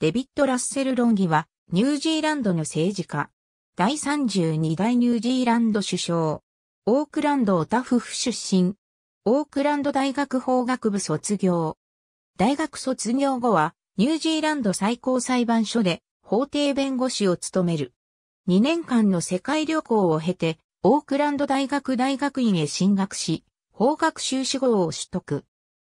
デビッド・ラッセル・ロンギは、ニュージーランドの政治家。第32代ニュージーランド首相。オークランド・オタフフ出身。オークランド大学法学部卒業。大学卒業後は、ニュージーランド最高裁判所で法廷弁護士を務める。2年間の世界旅行を経て、オークランド大学大学院へ進学し、法学修士号を取得。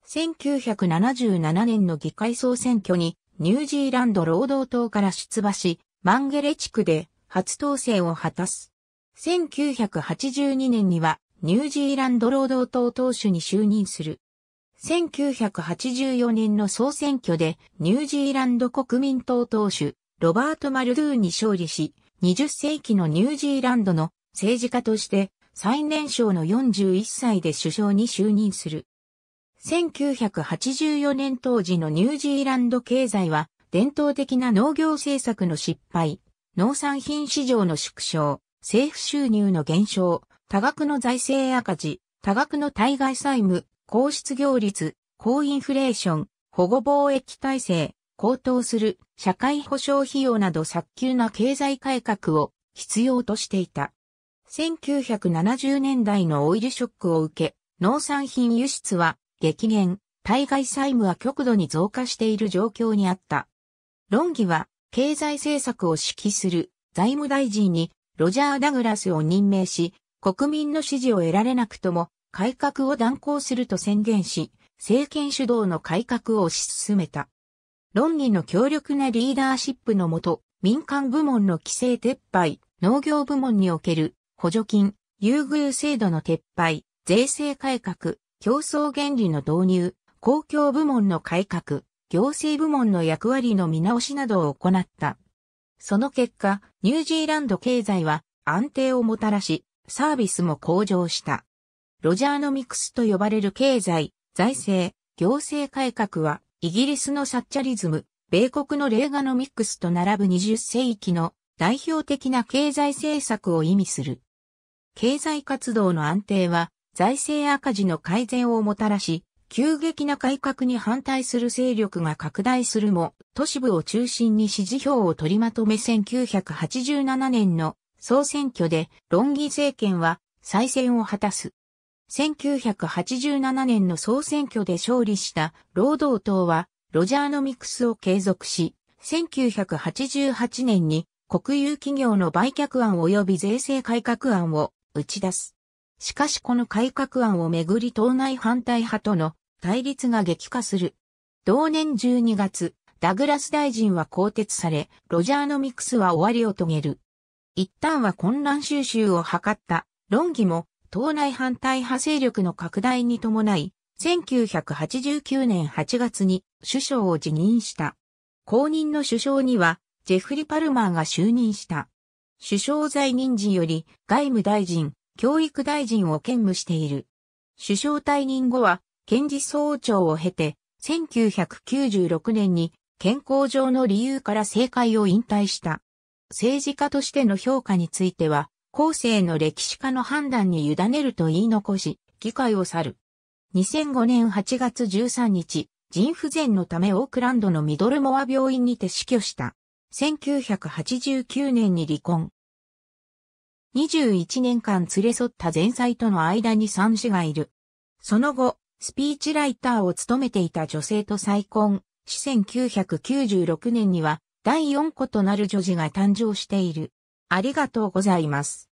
1977年の議会総選挙にニュージーランド労働党から出馬し、マンゲレ地区で初当選を果たす。1982年にはニュージーランド労働党党首に就任する。1984年の総選挙でニュージーランド国民党党首ロバート・マルドゥーに勝利し、20世紀のニュージーランドの政治家として最年少の41歳で首相に就任する。1984年当時のニュージーランド経済は、伝統的な農業政策の失敗、農産品市場の縮小、政府収入の減少、多額の財政赤字、多額の対外債務、高失業率、高インフレーション、保護貿易体制、高騰する社会保障費用など早急な経済改革を必要としていた。1970年代のオイルショックを受け、農産品輸出は激減、対外債務は極度に増加している状況にあった。論議は、経済政策を指揮する財務大臣にロジャー・ダグラスを任命し、国民の支持を得られなくとも改革を断行すると宣言し、政権主導の改革を推し進めた。論議の強力なリーダーシップのもと、民間部門の規制撤廃、農業部門における補助金、優遇制度の撤廃、税制改革、競争原理の導入、公共部門の改革、行政部門の役割の見直しなどを行った。その結果、ニュージーランド経済は安定をもたらし、サービスも向上した。ロジャーノミクスと呼ばれる経済、財政、行政改革は、イギリスのサッチャリズム、米国のレーガノミクスと並ぶ20世紀の代表的な経済政策を意味する。経済活動の安定は、財政赤字の改善をもたらし、急激な改革に反対する勢力が拡大するも、都市部を中心に支持票を取りまとめ1987年の総選挙で、論議政権は再選を果たす。1987年の総選挙で勝利した労働党は、ロジャーノミクスを継続し、1988年に国有企業の売却案及び税制改革案を打ち出す。しかしこの改革案をめぐり党内反対派との対立が激化する。同年12月、ダグラス大臣は更迭され、ロジャーノミクスは終わりを遂げる。一旦は混乱収集を図った論議も党内反対派勢力の拡大に伴い、1989年8月に首相を辞任した。後任の首相にはジェフリー・パルマーが就任した。首相在任時より外務大臣、教育大臣を兼務している。首相退任後は、検事総長を経て、1996年に健康上の理由から政界を引退した。政治家としての評価については、後世の歴史家の判断に委ねると言い残し、議会を去る。2005年8月13日、腎不全のためオークランドのミドルモア病院にて死去した。1989年に離婚。21年間連れ添った前妻との間に三子がいる。その後、スピーチライターを務めていた女性と再婚、し1996年には第4子となる女児が誕生している。ありがとうございます。